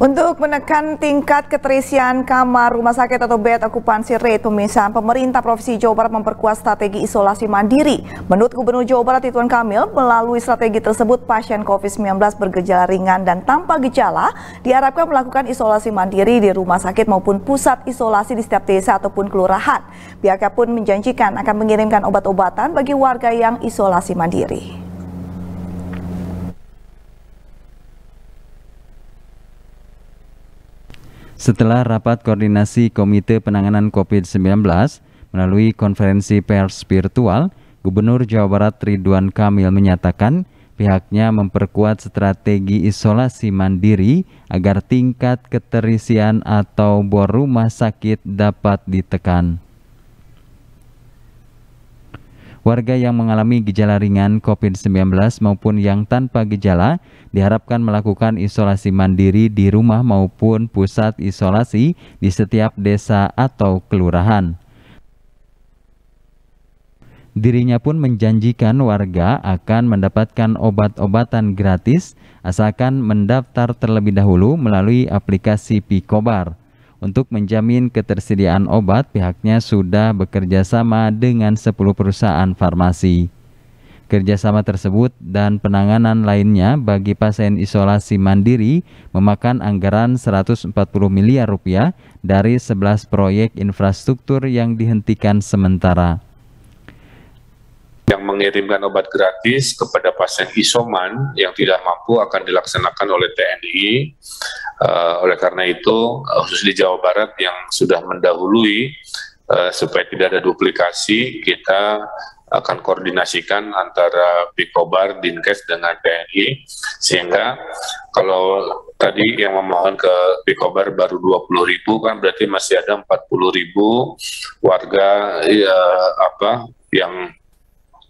Untuk menekan tingkat keterisian kamar rumah sakit atau bed okupansi rate, pemirsa pemerintah Provinsi Jawa Barat memperkuat strategi isolasi mandiri. Menurut Gubernur Jawa Barat Ridwan Kamil, melalui strategi tersebut pasien COVID-19 bergejala ringan dan tanpa gejala diharapkan melakukan isolasi mandiri di rumah sakit maupun pusat isolasi di setiap desa ataupun kelurahan. Pihaknya pun menjanjikan akan mengirimkan obat-obatan bagi warga yang isolasi mandiri. setelah rapat koordinasi Komite Penanganan COVID-19 melalui konferensi pers virtual, Gubernur Jawa Barat Ridwan Kamil menyatakan pihaknya memperkuat strategi isolasi mandiri agar tingkat keterisian atau bor rumah sakit dapat ditekan. Warga yang mengalami gejala ringan COVID-19 maupun yang tanpa gejala diharapkan melakukan isolasi mandiri di rumah maupun pusat isolasi di setiap desa atau kelurahan. Dirinya pun menjanjikan warga akan mendapatkan obat-obatan gratis asalkan mendaftar terlebih dahulu melalui aplikasi Picobar. Untuk menjamin ketersediaan obat, pihaknya sudah bekerja sama dengan 10 perusahaan farmasi. Kerjasama tersebut dan penanganan lainnya bagi pasien isolasi mandiri memakan anggaran 140 miliar rupiah dari 11 proyek infrastruktur yang dihentikan sementara. Yang mengirimkan obat gratis kepada pasien isoman yang tidak mampu akan dilaksanakan oleh TNI Uh, oleh karena itu, eh, khusus di Jawa Barat yang sudah mendahului uh, supaya tidak ada duplikasi, kita akan koordinasikan antara Pikobar, Dinkes dengan TNI sehingga kalau tadi yang memohon ke Pikobar baru 20 ribu kan berarti masih ada 40 ribu warga ya, apa yang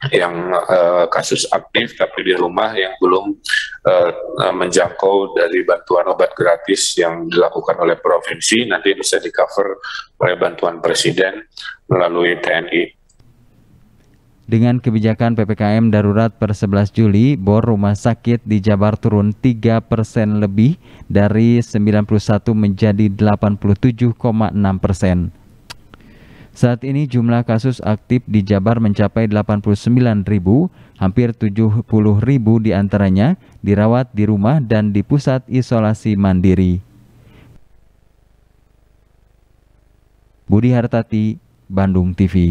yang uh, kasus aktif tapi di rumah yang belum uh, menjangkau dari bantuan obat gratis yang dilakukan oleh provinsi nanti bisa di cover oleh bantuan presiden melalui TNI. Dengan kebijakan PPKM darurat per 11 Juli, bor rumah sakit di Jabar turun 3 persen lebih dari 91 menjadi 87,6 persen. Saat ini jumlah kasus aktif di Jabar mencapai 89 ribu, hampir 70 ribu diantaranya dirawat di rumah dan di pusat isolasi mandiri. Budi Hartati, Bandung TV